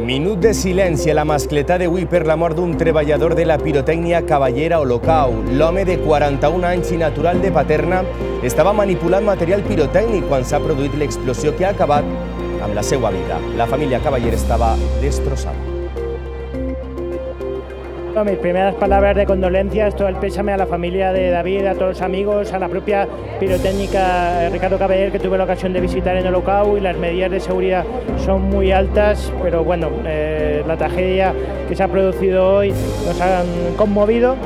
Minut de silenci a la mascletà d'avui per la mort d'un treballador de la pirotècnia Cavallera Holocau. L'home de 41 anys i natural de Paterna estava manipulant material pirotècnic quan s'ha produït l'explosió que ha acabat amb la seva vida. La família Cavallera estava destrossada. mis primeras palabras de condolencias, todo el pésame a la familia de David, a todos los amigos, a la propia pirotécnica eh, Ricardo Cabeller que tuve la ocasión de visitar en Holocau y las medidas de seguridad son muy altas, pero bueno, eh, la tragedia que se ha producido hoy nos ha conmovido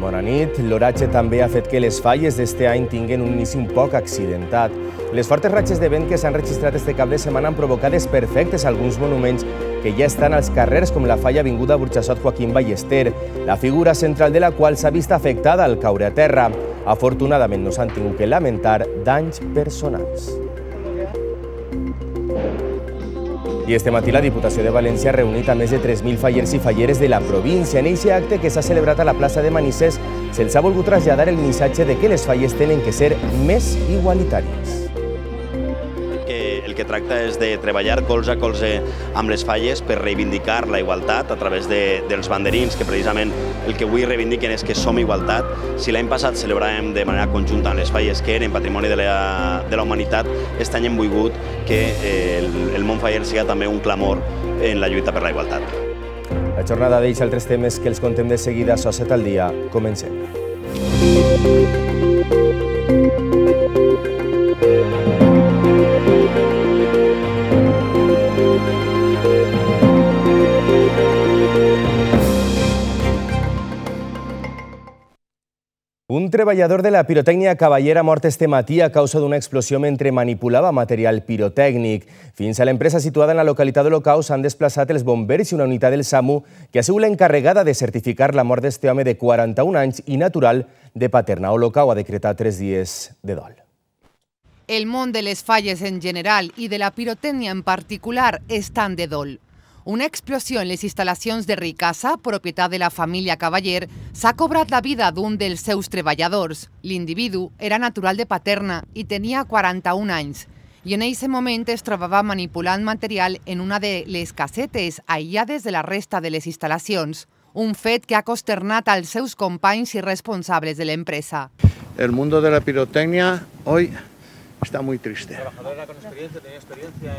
Bona nit. L'oratge també ha fet que les falles d'este any tinguen un inici un poc accidentat. Les fortes ratxes de vent que s'han registrat este cap de setmana han provocat desperfectes a alguns monuments que ja estan als carrers com la falla avinguda Burxassot Joaquim Ballester, la figura central de la qual s'ha vist afectada al caure a terra. Afortunadament no s'han tingut que lamentar danys personals. Y este matí la Diputación de Valencia ha a más de 3.000 fallers y falleres de la provincia. En aquest acte que ha celebrado a la plaza de Manises, sábado ha ya dar el mensaje de que les falles tienen que ser mes igualitarios. tracta és de treballar colze a colze amb les falles per reivindicar la igualtat a través de, dels banderins, que precisament el que avui reivindiquen és que som igualtat. Si l'any passat celebràvem de manera conjunta amb les falles que eren patrimoni de la, de la humanitat, aquest any hem volgut que eh, el, el món faller siga també un clamor en la lluita per la igualtat. La jornada deixa altres temes que els contem de seguida a Societ al dia. Comencem. Música Un treballador de la pirotècnia Cavaller ha mort este matí a causa d'una explosió mentre manipulava material pirotècnic. Fins a l'empresa situada en la localitat de l'Ocaus s'han desplaçat els bombers i una unitat del SAMU que ha sigut l'encarregada de certificar la mort d'este home de 41 anys i natural de Paterna. Olocau ha decretat tres dies de dol. El món de les falles en general i de la pirotècnia en particular estan de dol. Una explosión en les instalaciones de Ricasa, propiedad de la familia caballer ha cobrado la vida d'un dels seus El individuo era natural de Paterna y tenía 41 años. Y en ese momento es trobava material en una de les casetes ahí de la resta de las instalaciones. un fet que ha consternado als seus companys y responsables de la empresa. El mundo de la pirotecnia hoy está muy triste. tenía experiencia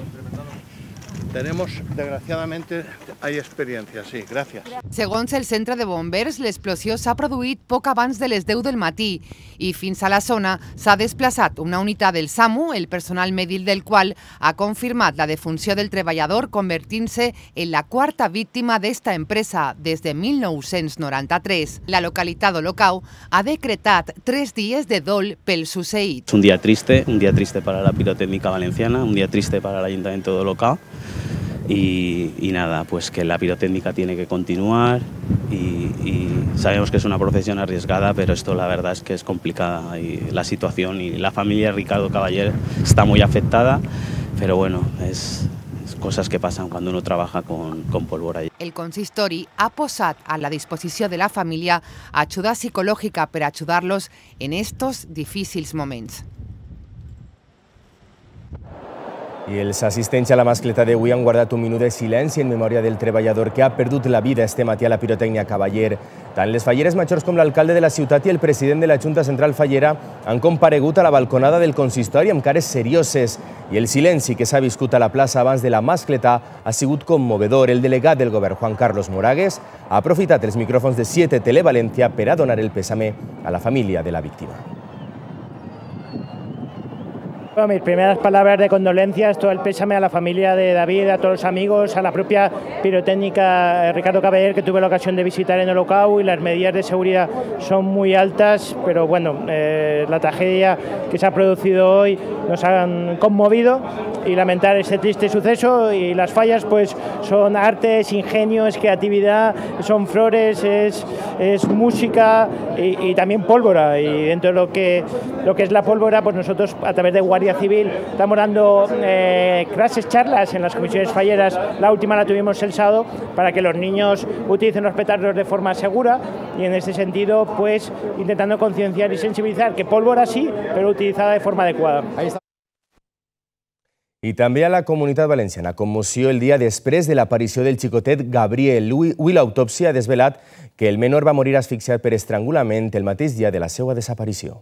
tenemos, desgraciadamente, hay experiencias, sí, gracias. Según el centro de bombers, l'explosió s'ha produït poc abans de les 10 del matí y fins a la zona se ha desplazado una unidad del SAMU, el personal mèdic del qual ha confirmat la defunció del treballador convertint en la cuarta víctima de esta empresa desde 1993. La localitat d'Olocau ha decretat tres dies de dol pel succeït. Un día triste, un día triste para la pirotécnica valenciana, un día triste para el Ayuntamiento de Olocau, y, nada, pues que la pirotécnica tiene que continuar y, sabemos que es una profesión arriesgada, pero esto la verdad es que es complicada y la situación y la familia Ricardo Caballero está muy afectada, pero bueno, es, cosas que pasan cuando uno trabaja con, con pólvora. El consistori ha posado a la disposición de la familia ayuda psicológica para ayudarlos en estos difíciles momentos. I els assistents a la mascleta d'avui han guardat un minut de silenci en memòria del treballador que ha perdut la vida este matí a la pirotècnia Cavaller. Tant les falleres majors com l'alcalde de la ciutat i el president de la Junta Central Fallera han comparegut a la balconada del consistori amb cares serioses i el silenci que s'ha viscut a la plaça abans de la mascleta ha sigut commovedor. El delegat del govern, Juan Carlos Moragues, ha aprofitat els micròfons de 7 Televalència per a donar el pèsame a la família de la víctima. mis primeras palabras de condolencias, todo el pésame a la familia de David, a todos los amigos, a la propia pirotécnica eh, Ricardo Caballer que tuve la ocasión de visitar en Holocau y las medidas de seguridad son muy altas, pero bueno, eh, la tragedia que se ha producido hoy nos ha conmovido y lamentar este triste suceso y las fallas pues son artes, ingenio, es creatividad, son flores, es, es música y, y, también pólvora y dentro de lo que, lo que es la pólvora pues nosotros a través de guardia Civil, estamos dando eh, clases, charlas en las comisiones falleras, la última la tuvimos el sábado, para que los niños utilicen los petardos de forma segura y en ese sentido, pues intentando concienciar y sensibilizar que pólvora sí, pero utilizada de forma adecuada. Y también a la comunidad valenciana. conmoció el día después de la aparición del chicotet Gabriel. la autopsia ha desvelat que el menor va a morir asfixiado pero estrangulamiento el matiz día de la seua desaparición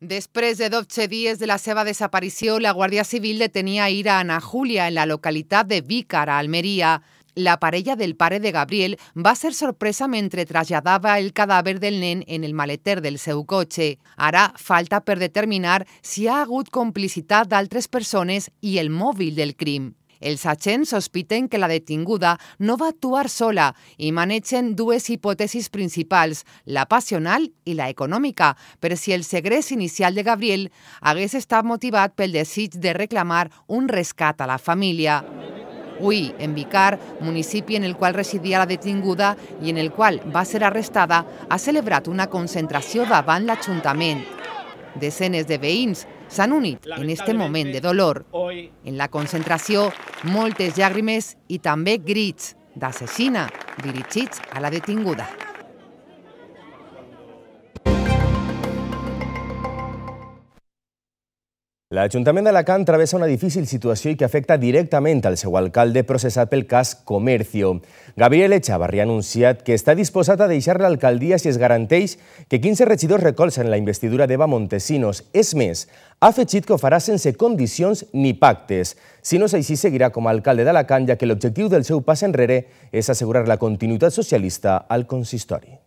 Después de 12 días de la seva desaparició, la Guardia Civil detenía a a Ana Julia en la localidad de Vícar, Almería. La parella del pare de Gabriel va a ser sorpresa mientras trasladaba el cadáver del nen en el maleter del seu coche. Ara falta per determinar si ha hagut complicitat d'altres persones i el móvil del crim. Els agents sospiten que la detinguda no va actuar sola i manegen dues hipòtesis principals, la passional i la econòmica, per si el segrest inicial de Gabriel hagués estat motivat pel desig de reclamar un rescat a la família. Hui, en Vicar, municipi en el qual residia la detinguda i en el qual va ser arrestada, ha celebrat una concentració davant l'Ajuntament. Desenes de veïns s'han unit en este moment de dolor. En la concentració, moltes llàgrimes i també grits d'assassina dirigits a la detinguda. L'Ajuntament d'Alacant travessa una difícil situació i que afecta directament al seu alcalde processat pel cas Comercio. Gabriel Echavarri ha anunciat que està disposat a deixar l'alcaldia si es garanteix que 15 regidors recolzen la investidura d'Eva Montesinos. És més, ha afegit que ho farà sense condicions ni pactes. Si no és així, seguirà com a alcalde d'Alacant, ja que l'objectiu del seu pas enrere és assegurar la continuïtat socialista al consistori.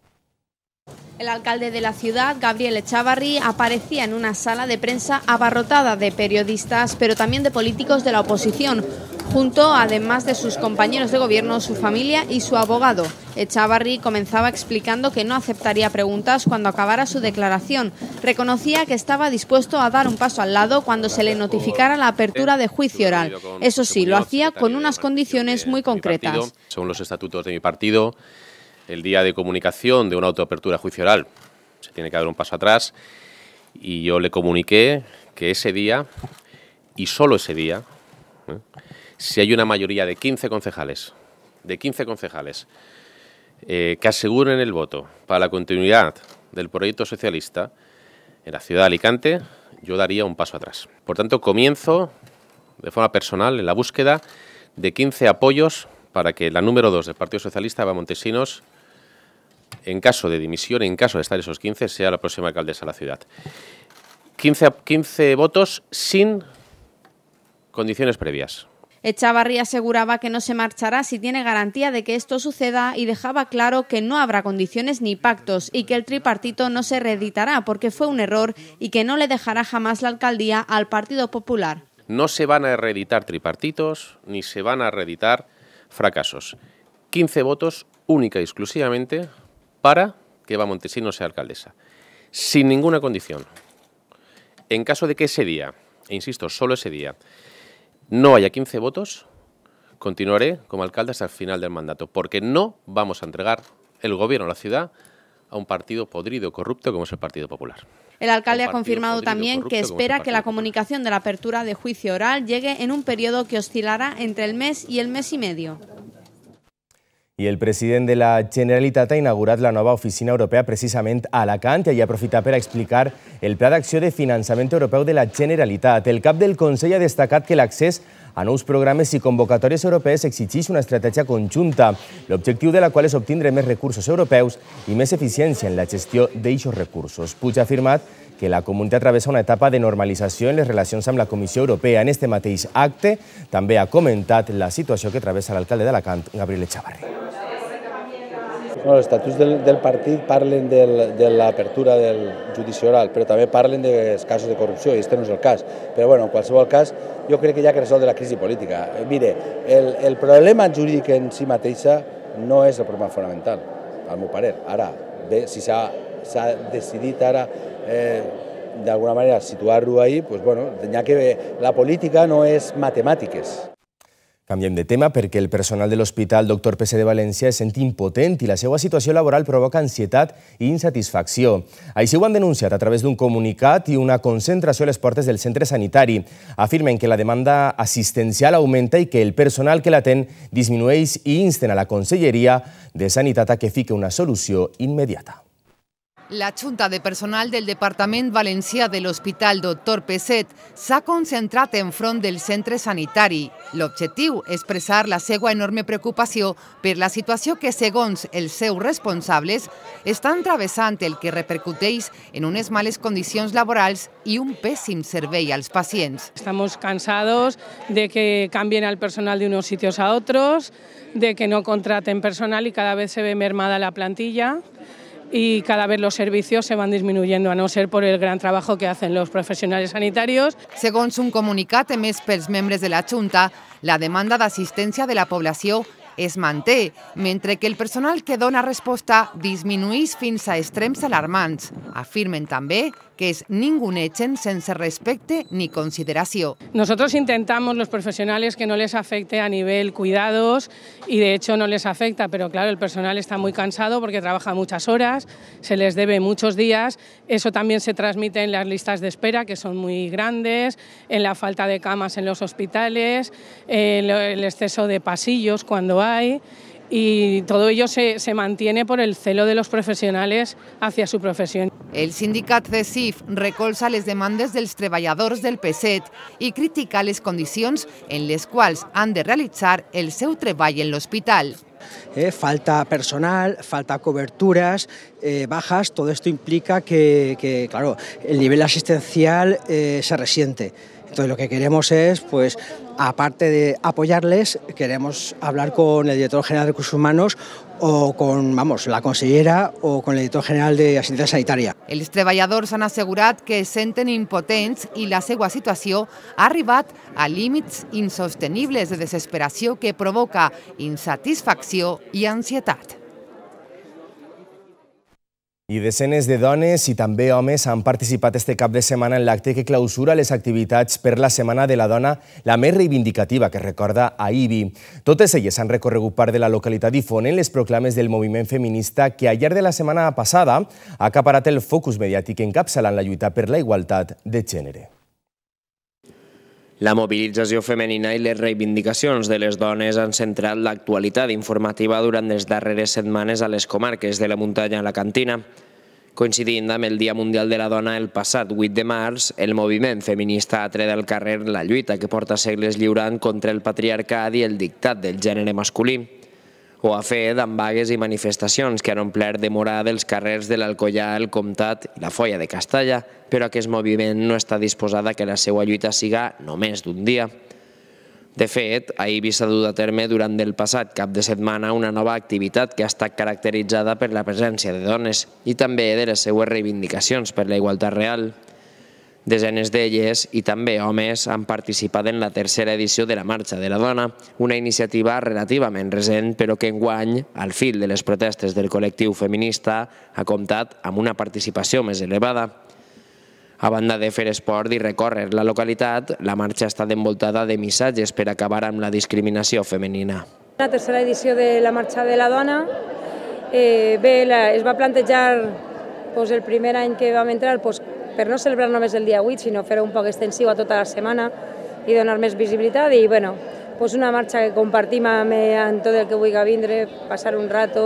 El alcalde de la ciudad, Gabriel Echavarri, aparecía en una sala de prensa abarrotada de periodistas, pero también de políticos de la oposición, junto además de sus compañeros de gobierno, su familia y su abogado. Echavarri comenzaba explicando que no aceptaría preguntas cuando acabara su declaración. Reconocía que estaba dispuesto a dar un paso al lado cuando se le notificara la apertura de juicio oral. Eso sí, lo hacía con unas condiciones muy concretas. Según los estatutos de mi partido, el día de comunicación de una autoapertura juicio oral se tiene que dar un paso atrás y yo le comuniqué que ese día, y solo ese día, ¿eh? si hay una mayoría de 15 concejales, de 15 concejales, eh, que aseguren el voto para la continuidad del proyecto socialista en la ciudad de Alicante, yo daría un paso atrás. Por tanto, comienzo de forma personal en la búsqueda de 15 apoyos para que la número 2 del Partido Socialista, Eva Montesinos, en caso de dimisión, en caso de estar esos 15, sea la próxima alcaldesa de la ciudad. 15, votos sin condiciones previas. Echavarría aseguraba que no se marchará si tiene garantía de que esto suceda y dejaba claro que no habrá condiciones ni pactos y que el tripartito no se reeditará porque fue un error y que no le dejará jamás la alcaldía al Partido Popular. No se van a reeditar tripartitos ni se van a reeditar fracasos. 15 votos única y exclusivamente para que Eva Montesinos sea alcaldesa. Sin ninguna condición. En caso de que ese día, e insisto, solo ese día, no haya 15 votos, continuaré como alcalde hasta el final del mandato, porque no vamos a entregar el gobierno a la ciudad a un partido podrido, corrupto como es el Partido Popular. El alcalde ha confirmado también que espera que la comunicación de la apertura de juicio oral llegue en un periodo que oscilará entre el mes y el mes y medio. I el president de la Generalitat ha inaugurat la nova oficina europea precisament a Alacant i ha aprofitat per explicar el Pla d'Acció de Finançament Europeu de la Generalitat. El cap del Consell ha destacat que l'accés a nous programes i convocatòries europees exigeix una estratègia conjunta, l'objectiu de la qual és obtindre més recursos europeus i més eficiència en la gestió d'eixos recursos. Puig ha afirmat que la comunitat travessa una etapa de normalització en les relacions amb la Comissió Europea. En este mateix acte també ha comentat la situació que travessa l'alcalde d'Alacant, Gabriel Echavarri. No, els estatuts del, del partit parlen del, de l'apertura del judici oral, però també parlen dels casos de corrupció, i este no és el cas. Però bueno, en qualsevol cas, jo crec que hi ha que resoldre la crisi política. Eh, mire, el, el problema jurídic en si mateixa no és el problema fonamental, al meu parer. Ara, bé, si s'ha decidit ara eh, d'alguna manera situar-ho ahí, pues, bueno, que, la política no és matemàtiques. Canviem de tema perquè el personal de l'Hospital Doctor PC de València es sent impotent i la seva situació laboral provoca ansietat i e insatisfacció. Així ho han denunciat a través d'un comunicat i una concentració a les portes del centre sanitari. Afirmen que la demanda assistencial augmenta i que el personal que l'atén disminueix i e insten a la Conselleria de Sanitat a que fique una solució immediata. La Junta de Personal del Departament Valencià de l'Hospital Doctor Peset s'ha concentrat enfront del centre sanitari. L'objectiu és expressar la seva enorme preocupació per la situació que, segons els seus responsables, estan travessant el que repercuteix en unes males condicions laborals i un pèssim servei als pacients. Estamos cansados de que cambien al personal de unos sitios a otros, de que no contraten personal y cada vez se ve mermada la plantilla y cada vez los servicios se van disminuyendo, a no ser por el gran trabajo que hacen los profesionales sanitarios. Segons un comunicat emès pels membres de la Junta, la demanda d'assistència de la població es manté, mentre que el personal que dona resposta disminueix fins a extrems alarmants. Afirmen també que es ningún echen sense respecte ni consideración. Nosotros intentamos los profesionales que no les afecte a nivel cuidados y de hecho no les afecta, pero claro, el personal está muy cansado porque trabaja muchas horas, se les debe muchos días, eso también se transmite en las listas de espera que son muy grandes, en la falta de camas en los hospitales, en el exceso de pasillos cuando hay y todo ello se, se, mantiene por el celo de los profesionales hacia su profesión. El sindicat SIF recolza les demandes dels treballadors del PSET ...y critica les condicions en las cuales han de realizar... el seu en el hospital. Eh, falta personal, falta coberturas, eh, bajas, todo esto implica que, claro, el nivel asistencial eh, se resiente. Entonces lo que queremos es pues, Aparte de apoyarles, queremos hablar con el director general de Recursos Humanos o con, vamos, la consellera o con el director general de Assistència Sanitària. Els treballadors han assegurat que es senten impotents i la seva situació ha arribat a límits insostenibles de desesperació que provoca insatisfacció i ansietat. I decenes de dones i també homes han participat este cap de setmana en l'acte que clausura les activitats per la Setmana de la Dona, la més reivindicativa que recorda a IBI. Totes elles han recorregut part de la localitat i fonen les proclames del moviment feminista que al llarg de la setmana passada ha acaparat el focus mediàtic encapçalant la lluita per la igualtat de gènere. La mobilització femenina i les reivindicacions de les dones han centrat l'actualitat informativa durant les darreres setmanes a les comarques de la muntanya a la Cantina. Coincidint amb el Dia Mundial de la Dona el passat 8 de març, el moviment feminista ha tret al carrer la lluita que porta segles lliurant contra el patriarcat i el dictat del gènere masculí o a fer d'envagues i manifestacions que han omplert de morada els carrers de l'Alcollà, el Comtat i la Folla de Castalla, però aquest moviment no està disposada que la seva lluita siga només d'un dia. De fet, ahir vi s'ha dut a terme durant el passat cap de setmana una nova activitat que ha estat caracteritzada per la presència de dones i també de les seues reivindicacions per la igualtat real. Desenes d'elles i també homes han participat en la tercera edició de la Marxa de la Dona, una iniciativa relativament recent però que enguany, al fil de les protestes del col·lectiu feminista, ha comptat amb una participació més elevada. A banda de fer esport i recórrer la localitat, la marxa ha estat envoltada de missatges per acabar amb la discriminació femenina. La tercera edició de la Marxa de la Dona eh, bé, la, es va plantejar doncs, el primer any que vam entrar doncs, per no celebrar només el dia 8, sinó fer ho un poc extensiu a tota la setmana i donar més visibilitat i bueno, pues una marxa que compartim amb, eh, amb tot el que vulgui vindre, passar un rato,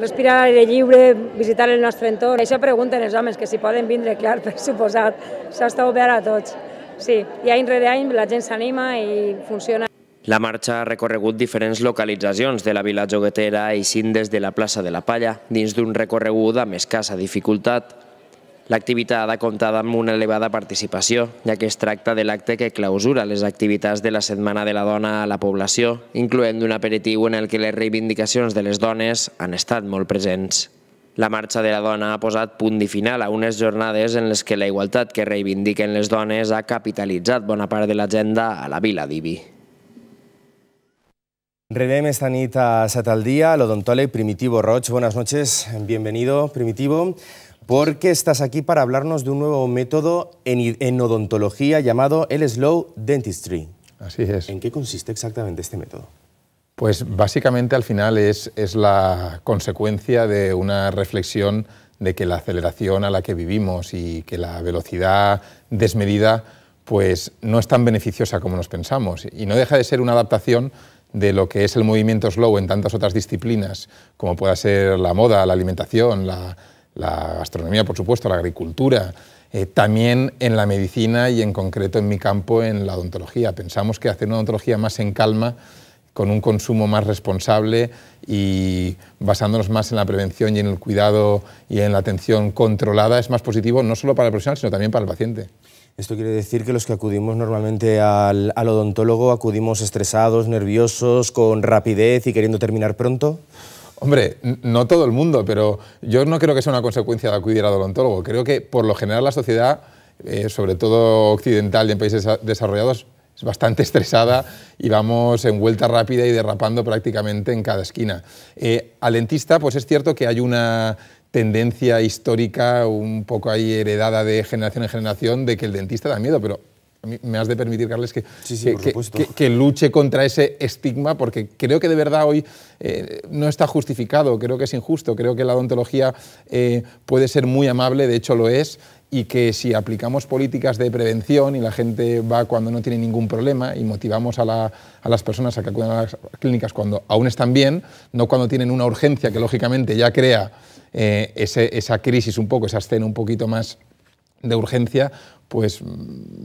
respirar aire lliure, visitar el nostre entorn. Això pregunten els homes, que si poden vindre, clar, per suposat, s'ha està obert a tots. Sí, i any rere any la gent s'anima i funciona. La marxa ha recorregut diferents localitzacions de la vila joguetera i cinc des de la plaça de la Palla, dins d'un recorregut amb escassa dificultat. L'activitat ha comptar amb una elevada participació, ja que es tracta de l'acte que clausura les activitats de la Setmana de la Dona a la població, incloent un aperitiu en el que les reivindicacions de les dones han estat molt presents. La marxa de la dona ha posat punt i final a unes jornades en les que la igualtat que reivindiquen les dones ha capitalitzat bona part de l'agenda a la vila d'Ibi. Rebem esta nit a Set al Día, l'odontòleg Primitivo Roig. Buenas noches, bienvenido, Primitivo. Primitivo. porque estás aquí para hablarnos de un nuevo método en, odontología llamado el Slow Dentistry. Así es. ¿En qué consiste exactamente este método? Pues básicamente al final es, es, la consecuencia de una reflexión de que la aceleración a la que vivimos y que la velocidad desmedida pues no es tan beneficiosa como nos pensamos y no deja de ser una adaptación de lo que es el movimiento slow en tantas otras disciplinas como pueda ser la moda, la alimentación, la, la gastronomía, por supuesto, la agricultura, eh, también en la medicina y en concreto en mi campo en la odontología. Pensamos que hacer una odontología más en calma, con un consumo más responsable y basándonos más en la prevención y en el cuidado y en la atención controlada es más positivo no solo para el profesional, sino también para el paciente. Esto quiere decir que los que acudimos normalmente al odontólogo acudimos estresados, nerviosos, con rapidez y queriendo terminar pronto. Hombre, no todo el mundo, pero yo no creo que sea una consecuencia de acudir al odontólogo. Creo que por lo general la sociedad, eh, sobre todo occidental y en países desarrollados, es bastante estresada y vamos en vuelta rápida y derrapando prácticamente en cada esquina. Eh, al dentista, pues es cierto que hay una tendencia histórica un poco ahí heredada de generación en generación de que el dentista da miedo, pero me has de permitir, Carles, que, luche contra ese estigma, porque creo que de verdad hoy eh, no está justificado, creo que es injusto, creo que la odontología eh, puede ser muy amable, de hecho lo es, y que si aplicamos políticas de prevención y la gente va cuando no tiene ningún problema y motivamos a, las personas a que acudan a las clínicas cuando aún están bien, no cuando tienen una urgencia que lógicamente ya crea eh, esa crisis un poco, esa escena un poquito más de urgencia, pues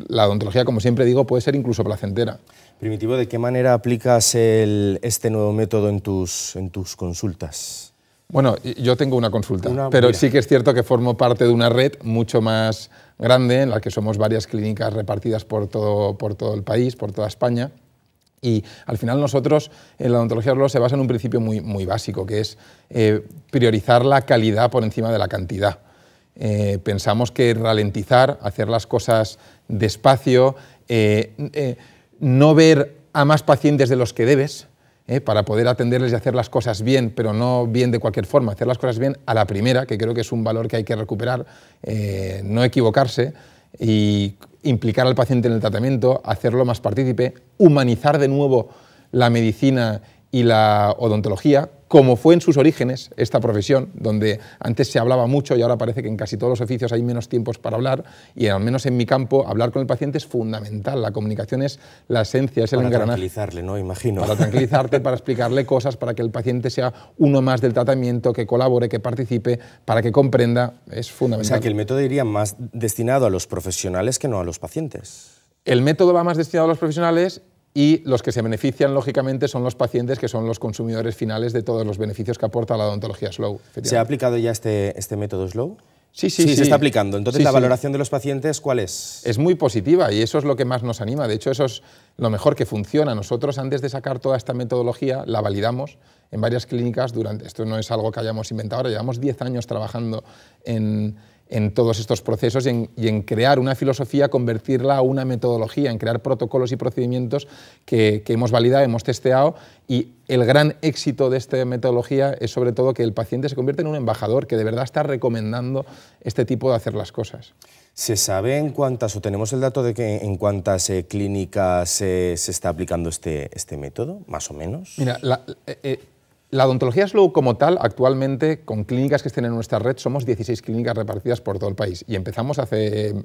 la odontología, como siempre digo, puede ser incluso placentera. Primitivo, ¿de qué manera aplicas este nuevo método en tus, consultas? Bueno, yo tengo una consulta, pero sí que es cierto que formo parte de una red mucho más grande, en la que somos varias clínicas repartidas por todo, el país, por toda España. Y al final nosotros, en la odontología se basa en un principio muy, muy básico, que es eh, priorizar la calidad por encima de la cantidad. Eh, pensamos que ralentizar, hacer las cosas despacio, eh, eh, no ver a más pacientes de los que debes, para poder atenderles y hacer las cosas bien, pero no bien de cualquier forma, hacer las cosas bien a la primera, que creo que es un valor que hay que recuperar, no equivocarse y implicar al paciente en el tratamiento, hacerlo más partícipe, humanizar de nuevo la medicina y la odontología, como fue en sus orígenes esta profesión, donde antes se hablaba mucho y ahora parece que en casi todos los oficios hay menos tiempos para hablar, y al menos en mi campo hablar con el paciente es fundamental, la comunicación es la esencia, es el engranaje. Para tranquilizarle, ¿no? Imagino. Para tranquilizarte, para explicarle cosas, para que el paciente sea uno más del tratamiento, que colabore, que participe, para que comprenda, es fundamental. O sea, que el método iría más destinado a los profesionales que no a los pacientes. El método va más destinado a los profesionales y los que se benefician, lógicamente, son los pacientes que son los consumidores finales de todos los beneficios que aporta la odontología Slow. ¿Se ha aplicado ya este, este método Slow? Sí, sí, sí, se está aplicando. Entonces, ¿la valoración de los pacientes cuál es? Es muy positiva y eso es lo que más nos anima. De hecho, eso es lo mejor que funciona. Nosotros, antes de sacar toda esta metodología, la validamos en varias clínicas durante... Esto no es algo que hayamos inventado ahora, llevamos 10 años trabajando en en todos estos procesos y en, crear una filosofía, convertirla a una metodología, en crear protocolos y procedimientos que, hemos validado, hemos testeado y el gran éxito de esta metodología es sobre todo que el paciente se convierte en un embajador que de verdad está recomendando este tipo de hacer las cosas. ¿Se sabe en cuántas, o tenemos el dato de que en cuántas eh, clínicas eh, se está aplicando este, este método, más o menos? Mira, la, eh, la odontología slow como tal, actualmente, con clínicas que estén en nuestra red, somos 16 clínicas repartidas por todo el país. Y empezamos hace...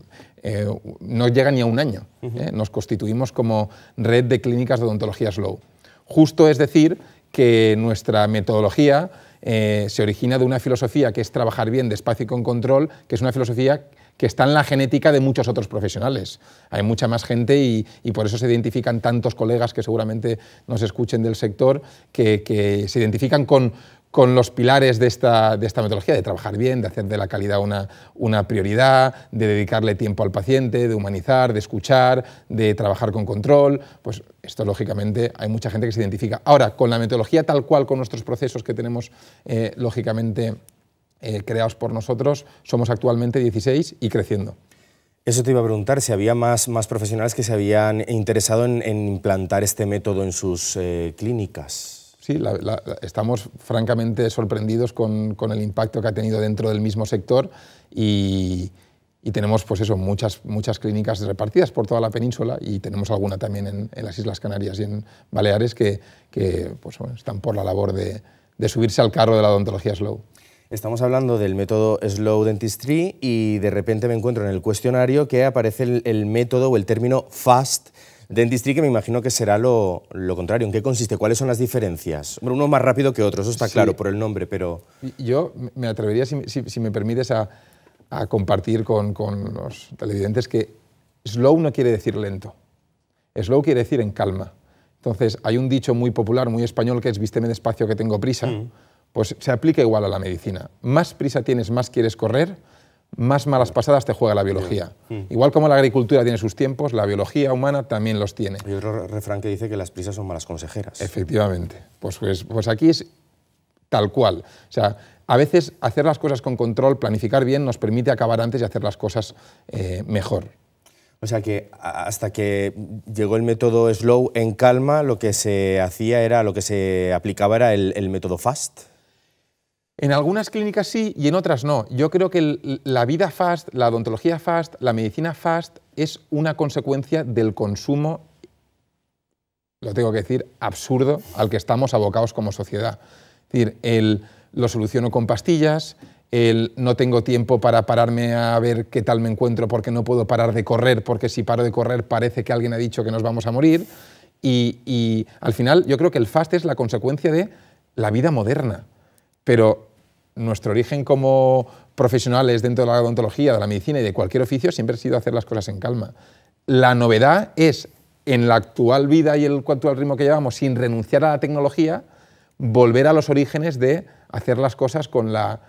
Eh, no llega ni a un año. ¿eh? Nos constituimos como red de clínicas de odontología slow. Justo es decir que nuestra metodología eh, se origina de una filosofía que es trabajar bien despacio y con control, que es una filosofía que está en la genética de muchos otros profesionales. Hay mucha más gente y, por eso se identifican tantos colegas que seguramente nos escuchen del sector, que se identifican con, con los pilares de esta, metodología, de trabajar bien, de hacer de la calidad una, prioridad, de dedicarle tiempo al paciente, de humanizar, de escuchar, de trabajar con control, pues esto lógicamente hay mucha gente que se identifica. Ahora, con la metodología tal cual, con nuestros procesos que tenemos eh, lógicamente eh, creados por nosotros, somos actualmente 16 y creciendo. Eso te iba a preguntar, si había más, profesionales que se habían interesado en, implantar este método en sus eh, clínicas la, estamos francamente sorprendidos con, el impacto que ha tenido dentro del mismo sector y, tenemos pues eso, muchas, muchas clínicas repartidas por toda la península y tenemos alguna también en, las Islas Canarias y en Baleares que, que pues, están por la labor de, subirse al carro de la odontología slow. Estamos hablando del método Slow Dentistry y de repente me encuentro en el cuestionario que aparece el, el método o el término FAST Dentistry, que me imagino que será lo, lo, contrario. ¿En qué consiste? ¿Cuáles son las diferencias? Uno más rápido que otro, eso está claro por el nombre, pero... Yo me atrevería, si, si, me permites, a, a compartir con, con, los televidentes que slow no quiere decir lento. Slow quiere decir en calma. Entonces, hay un dicho muy popular, muy español, que es vísteme despacio que tengo prisa. Mm. Pues se aplica igual a la medicina. Más prisa tienes, más quieres correr, más malas pasadas te juega la biología. Hmm. Igual como la agricultura tiene sus tiempos, la biología humana también los tiene. Y otro refrán que dice que las prisas son malas consejeras. Efectivamente. Pues, pues, pues, aquí es tal cual. O sea, a veces hacer las cosas con control, planificar bien, nos permite acabar antes y hacer las cosas eh, mejor. O sea que hasta que llegó el método slow en calma, lo que se hacía era, lo que se aplicaba era el método fast. En algunas clínicas sí y en otras no. Yo creo que la vida fast, la odontología fast, la medicina fast es una consecuencia del consumo, lo tengo que decir, absurdo al que estamos abocados como sociedad. Es decir, el, lo soluciono con pastillas, el no tengo tiempo para pararme a ver qué tal me encuentro porque no puedo parar de correr, porque si paro de correr parece que alguien ha dicho que nos vamos a morir. Y, y al final yo creo que el fast es la consecuencia de la vida moderna. Pero nuestro origen como profesionales dentro de la odontología, de la medicina y de cualquier oficio siempre ha sido hacer las cosas en calma. La novedad es, en la actual vida y el actual ritmo que llevamos, sin renunciar a la tecnología, volver a los orígenes de hacer las cosas con la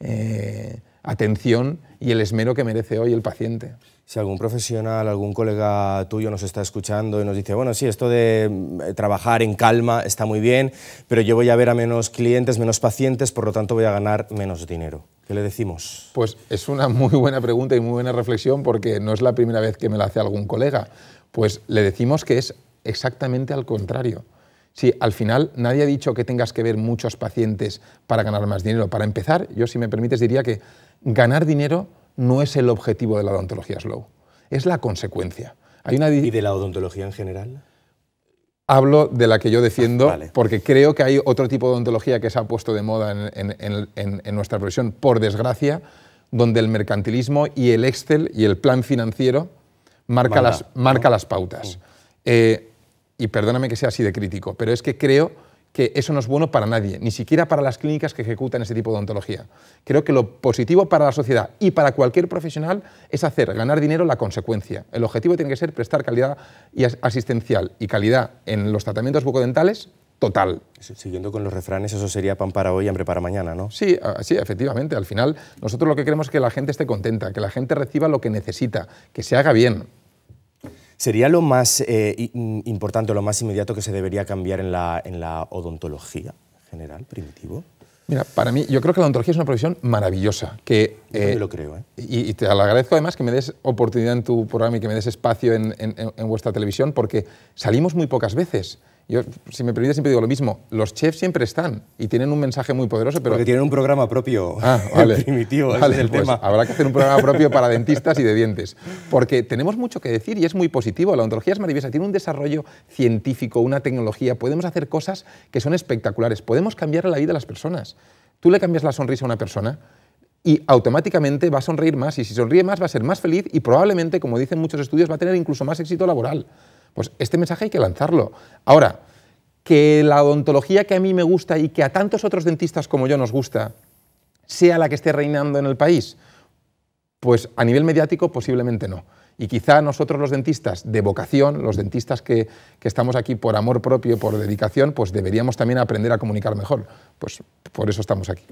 eh, atención y el esmero que merece hoy el paciente si algún profesional, algún colega tuyo nos está escuchando y nos dice, bueno, sí, esto de mm, eh, trabajar en calma está muy bien, pero yo voy a ver a menos clientes, menos pacientes, por lo tanto voy a ganar menos dinero. ¿Qué le decimos? Pues es una muy buena pregunta y muy buena reflexión porque no es la primera vez que me la hace algún colega. Pues le decimos que es exactamente al contrario. Sí, al final nadie ha dicho que tengas que ver muchos pacientes para ganar más dinero. Para empezar, yo si me permites diría que ganar dinero no es el objetivo de la odontología slow, es la consecuencia. Hay una ¿Y de la odontología en general? Hablo de la que yo defiendo, ah, porque creo que hay otro tipo de odontología que se ha puesto de moda en, nuestra profesión, por desgracia, donde el mercantilismo y el Excel y el plan financiero marca, las, pautas. Mm. Eh, y perdóname que sea así de crítico, pero es que creo que eso no es bueno para nadie, ni siquiera para las clínicas que ejecutan ese tipo de ontología. Creo que lo positivo para la sociedad y para cualquier profesional es hacer ganar dinero la consecuencia. El objetivo tiene que ser prestar calidad y asistencial y calidad en los tratamientos bucodentales total. Siguiendo con los refranes, eso sería pan para hoy y hambre para mañana, ¿no? Sí, ah, sí, efectivamente. Al final, nosotros lo que queremos es que la gente esté contenta, que la gente reciba lo que necesita, que se haga bien. ¿Sería lo más eh, mm, importante, lo más inmediato que se debería cambiar en la, en la odontología general, primitivo? Mira, para mí, yo creo que la odontología es una profesión maravillosa. Que, yo eh, lo creo, ¿eh? Y, te agradezco además que me des oportunidad en tu programa y que me des espacio en, en vuestra televisión, porque salimos muy pocas veces si me permite, siempre digo lo mismo. Los chefs siempre están y tienen un mensaje muy poderoso, pero... Porque tienen un programa propio ah, vale. primitivo, pues tema. Habrá que hacer un programa propio para dentistas y de dientes. Porque tenemos mucho que decir y es muy positivo. La odontología es maravillosa, tiene un desarrollo científico, una tecnología. Podemos hacer cosas que son espectaculares. Podemos cambiar la vida de las personas. Tú le cambias la sonrisa a una persona y automáticamente va a sonreír más y si sonríe más va a ser más feliz y probablemente, como dicen muchos estudios, va a tener incluso más éxito laboral. Pues este mensaje hay que lanzarlo. Ahora, que la odontología que a mí me gusta y que a tantos otros dentistas como yo nos gusta, sea la que esté reinando en el país, pues a nivel mediático posiblemente no. Y quizá nosotros los dentistas de vocación, los dentistas que, que, estamos aquí por amor propio, por dedicación, pues deberíamos también aprender a comunicar mejor. Pues por eso estamos aquí.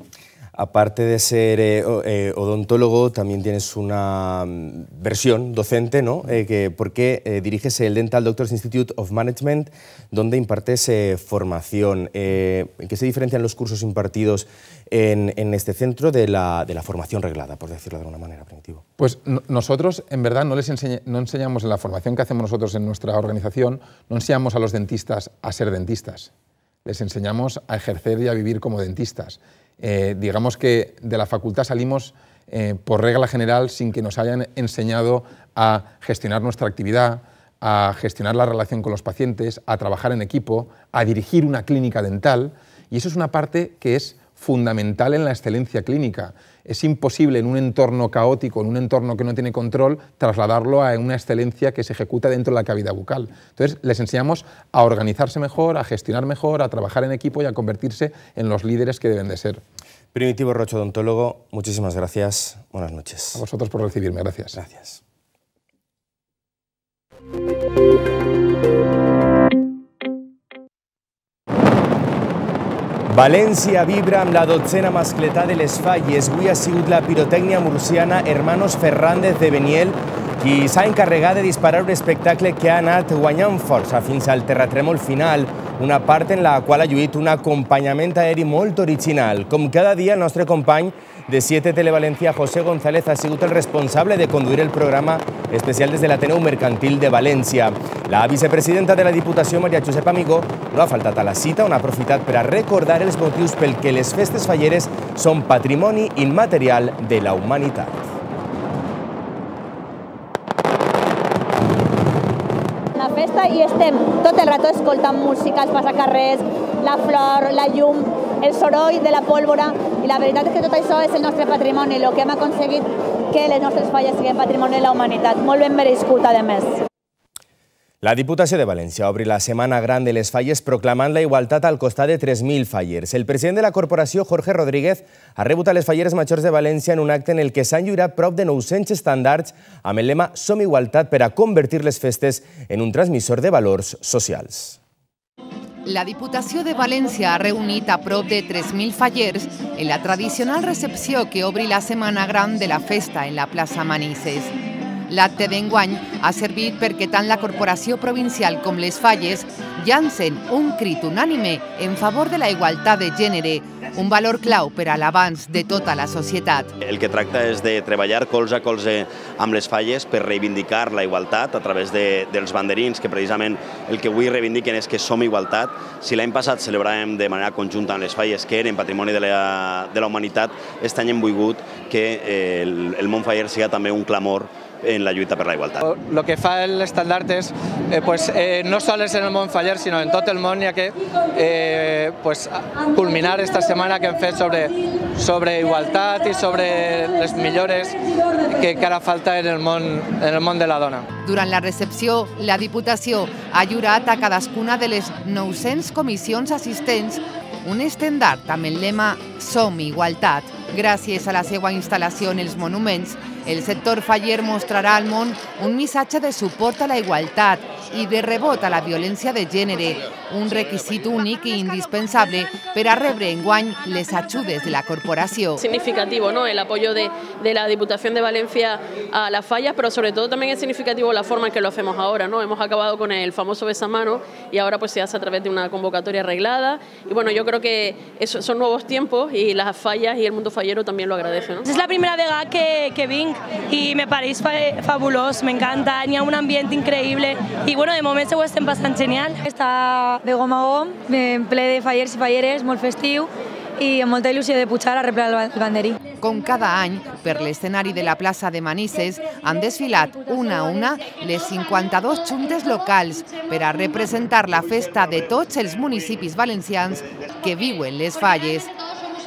Aparte de ser eh, eh, odontólogo, también tienes una mm, versión docente, ¿no? Eh, que, porque eh, diriges el Dental Doctors Institute of Management, donde impartes formación. ¿En qué se diferencian los cursos impartidos en, este centro de la, formación reglada, por decirlo de alguna manera, primitivo? Pues nosotros, en verdad, no les no enseñamos en la formación que hacemos nosotros en nuestra organización, no enseñamos a los dentistas a ser dentistas. Les enseñamos a ejercer y a vivir como dentistas eh, digamos que de la facultad salimos eh, por regla general sin que nos hayan enseñado a gestionar nuestra actividad, a gestionar la relación con los pacientes, a trabajar en equipo, a dirigir una clínica dental. Y eso es una parte que es fundamental en la excelencia clínica. Es imposible en un entorno caótico, en un entorno que no tiene control, trasladarlo a una excelencia que se ejecuta dentro de la cavidad bucal. Entonces, les enseñamos a organizarse mejor, a gestionar mejor, a trabajar en equipo y a convertirse en los líderes que deben de ser. Primitivo Rocho, odontólogo, muchísimas gracias. Buenas noches. A vosotros por recibirme. Gracias. Gracias. València vibra amb la dotzena mascletà de les falles. Avui ha sigut la pirotècnia murciana Hermanos Ferrandez de Beniel qui s'ha encarregat de disparar un espectacle que ha anat guanyant força fins al terratrèmol final, una part en la qual ha lluït un acompanyament aeri molt original, com cada dia el nostre company de 7 Televalencia, José González ha sido el responsable de conducir el programa especial desde el Ateneo Mercantil de Valencia. La vicepresidenta de la Diputación, María Josep Amigo, no ha faltado a la cita una ha para recordar el spotius pel que les festes falleres son patrimonio inmaterial de la humanidad. La festa y estem todo el rato escoltan música, els passacarrers, la flor, la llum, el soroll de la pólvora, I la veritat és que tot això és el nostre patrimoni, el que hem aconseguit que les nostres falles siguin patrimoni de la humanitat. Molt ben merescut, a més. La Diputació de València obri la Setmana Gran de les Falles proclamant la igualtat al costat de 3.000 fallers. El president de la corporació, Jorge Rodríguez, ha rebut a les falleres majors de València en un acte en el que s'han lliurat prop de 900 estàndards amb el lema Som igualtat per a convertir les festes en un transmissor de valors socials. la Diputación de Valencia ha reunido a prop de 3.000 fallers en la tradicional recepción que obri la Semana Grande de la Festa en la Plaza Manises. L'acte d'enguany ha servit perquè tant la Corporació Provincial com les Falles llancen un crit unànime en favor de la igualtat de gènere, un valor clau per a l'avanç de tota la societat. El que tracta és de treballar colze a colze amb les falles per reivindicar la igualtat a través de, dels banderins, que precisament el que avui reivindiquen és que som igualtat. Si l'any passat celebràvem de manera conjunta amb les falles, que eren patrimoni de la, de la humanitat, aquest any hem volgut que el, el món faller siga també un clamor en la lluita per la igualtat. El que fa l'estandard és eh, pues, eh, no sols en el món Faller, sinó en tot el món, ja que eh, pues, culminar esta setmana que hem fet sobre, sobre igualtat i sobre les millores que encara falta en el, món, en el món de la dona. Durant la recepció, la Diputació ha jurat a cadascuna de les 900 comissions assistents un estendard amb el lema Som igualtat, gràcies a la seva instal·lació en els monuments El sector faller mostrará al món un missatge de soporte a la igualdad... ...y de rebot a la violencia de género... un requisito único e indispensable ...para a rebre les achudes de la corporación. Significativo ¿no? el apoyo de, la Diputación de Valencia a las fallas, pero sobre todo también es significativo la forma en que lo hacemos ahora. ¿no? Hemos acabado con el famoso besamano y ahora pues se hace a través de una convocatoria arreglada. Y bueno, yo creo que eso, son nuevos tiempos y las fallas y el mundo fallero también lo agradece. ¿no? Es la primera vez que, que y me parece fa fabuloso, me encanta, tenía un ambiente increíble y bueno, de momento se ho estem passant genial. Està de gom a gom, eh, ple de fallers i falleres, molt festiu i amb molta il·lusió de pujar a rebre el banderí. Com cada any, per l'escenari de la plaça de Manises han desfilat una a una les 52 juntes locals per a representar la festa de tots els municipis valencians que viuen les falles.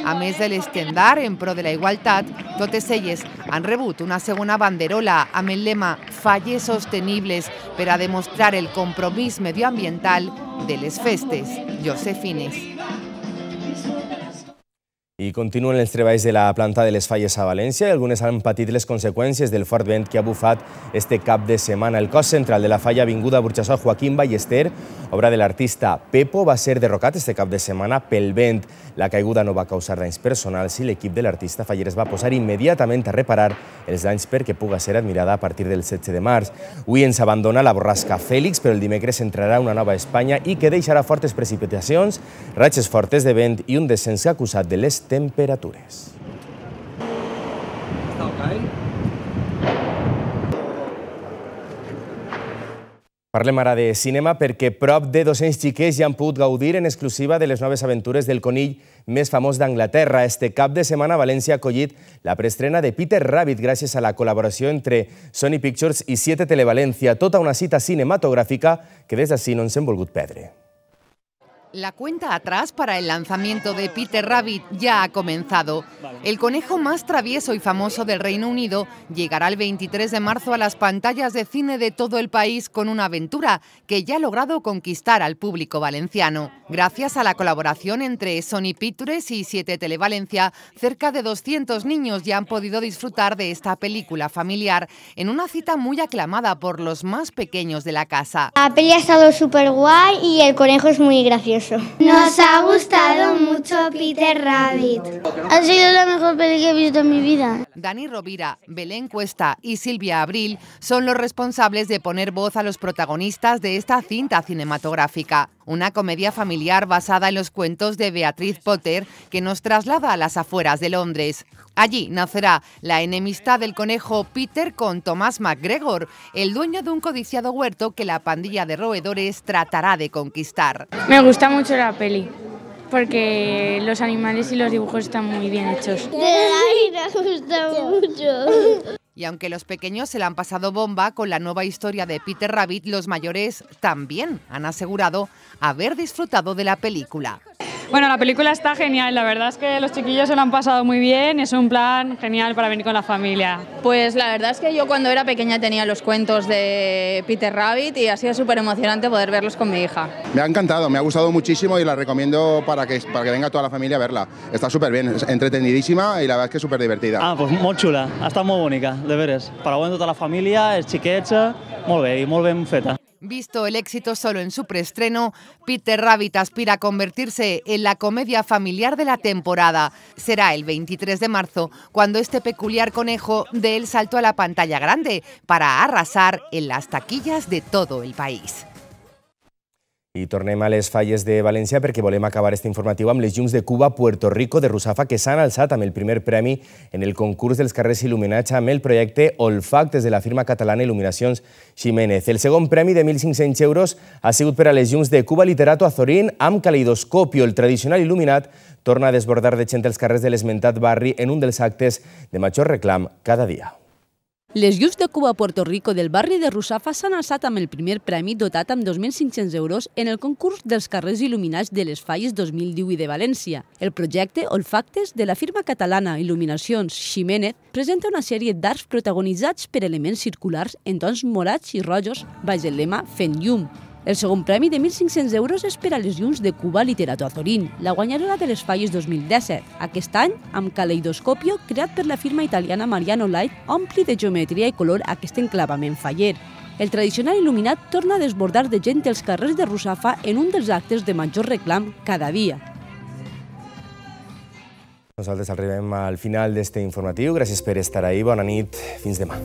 a mes del estendar en pro de la igualdad, totes elles han rebut una segunda banderola amb el lema Falles sostenibles para demostrar el compromiso medioambiental de les festes. Josefines. I continuen els treballs de la planta de les falles a València. Algunes han patit les conseqüències del fort vent que ha bufat este cap de setmana. El cos central de la falla a Burxassó Joaquim Ballester, obra de l'artista Pepo, va ser derrocat este cap de setmana pel vent. La caiguda no va causar danys personals i l'equip de l'artista faller es va posar immediatament a reparar els danys perquè puga ser admirada a partir del 16 de març. Avui ens abandona la borrasca Fèlix, però el dimecres entrarà una nova Espanya i que deixarà fortes precipitacions, ratxes fortes de vent i un descens acusat de l'est temperatures. Està okay? Parlem ara de cinema perquè prop de 200 xiquets ja han pogut gaudir en exclusiva de les noves aventures del conill més famós d'Anglaterra. Este cap de setmana València ha acollit la preestrena de Peter Rabbit gràcies a la col·laboració entre Sony Pictures i 7 Televalència, tota una cita cinematogràfica que des d'ací no ens hem volgut perdre. La cuenta atrás para el lanzamiento de Peter Rabbit ya ha comenzado. El conejo más travieso y famoso del Reino Unido llegará el 23 de marzo a las pantallas de cine de todo el país con una aventura que ya ha logrado conquistar al público valenciano. Gracias a la colaboración entre Sony Pictures y 7 Televalencia, cerca de 200 niños ya han podido disfrutar de esta película familiar en una cita muy aclamada por los más pequeños de la casa. La peli ha estado súper guay y el conejo es muy gracioso. Nos ha gustado mucho Peter Rabbit. Ha sido la mejor peli que he visto en mi vida. Dani Rovira, Belén Cuesta y Silvia Abril son los responsables de poner voz a los protagonistas de esta cinta cinematográfica, una comedia familiar basada en los cuentos de Beatriz Potter que nos traslada a las afueras de Londres. Allí nacerá la enemistad del conejo Peter con Tomás MacGregor, el dueño de un codiciado huerto que la pandilla de roedores tratará de conquistar. Me gusta mucho la peli, porque los animales y los dibujos están muy bien hechos. me gusta mucho. Y aunque los pequeños se la han pasado bomba con la nueva historia de Peter Rabbit, los mayores también han asegurado haber disfrutado de la película. Bueno, la película está genial, la verdad es que los chiquillos se lo han pasado muy bien, es un plan genial para venir con la familia. Pues la verdad es que yo cuando era pequeña tenía los cuentos de Peter Rabbit y ha sido súper emocionante poder verlos con mi hija. Me ha encantado, me ha gustado muchísimo y la recomiendo para que, para que venga toda la familia a verla. Está súper bien, es entretenidísima y la verdad es que es súper divertida. Ah, pues muy chula, está muy bonita, de veres. Para bueno toda la familia, es chiqueta, eh, muy bien, muy bien feta. Visto el éxito solo en su preestreno, Peter Rabbit aspira a convertirse en la comedia familiar de la temporada. Será el 23 de marzo cuando este peculiar conejo dé el salto a la pantalla grande para arrasar en las taquillas de todo el país. I tornem a les falles de València perquè volem acabar este informatiu amb les llums de Cuba, Puerto Rico, de Russafa, que s'han alçat amb el primer premi en el concurs dels carrers il·luminats amb el projecte Olfac des de la firma catalana Il·luminacions Ximénez. El segon premi de 1.500 euros ha sigut per a les llums de Cuba Literato Azorín amb caleidoscopio, el tradicional il·luminat, torna a desbordar de gent els carrers de l'esmentat barri en un dels actes de major reclam cada dia. Les Youths de Cuba a Puerto Rico del barri de Russafa s'han alçat amb el primer premi dotat amb 2.500 euros en el concurs dels carrers il·luminats de les Falles 2018 de València. El projecte Olfactes de la firma catalana Il·luminacions Ximénez presenta una sèrie d'arts protagonitzats per elements circulars en tons morats i rojos baix el lema Fent Llum, el segon premi de 1.500 euros és per a les llums de Cuba Literato Azorín, la guanyadora de les falles 2017. Aquest any, amb Caleidoscopio, creat per la firma italiana Mariano Light, ompli de geometria i color aquest enclavament faller. El tradicional il·luminat torna a desbordar de gent els carrers de Russafa en un dels actes de major reclam cada dia. Nosaltres arribem al final d'este informatiu. Gràcies per estar ahí. Bona nit. Fins demà.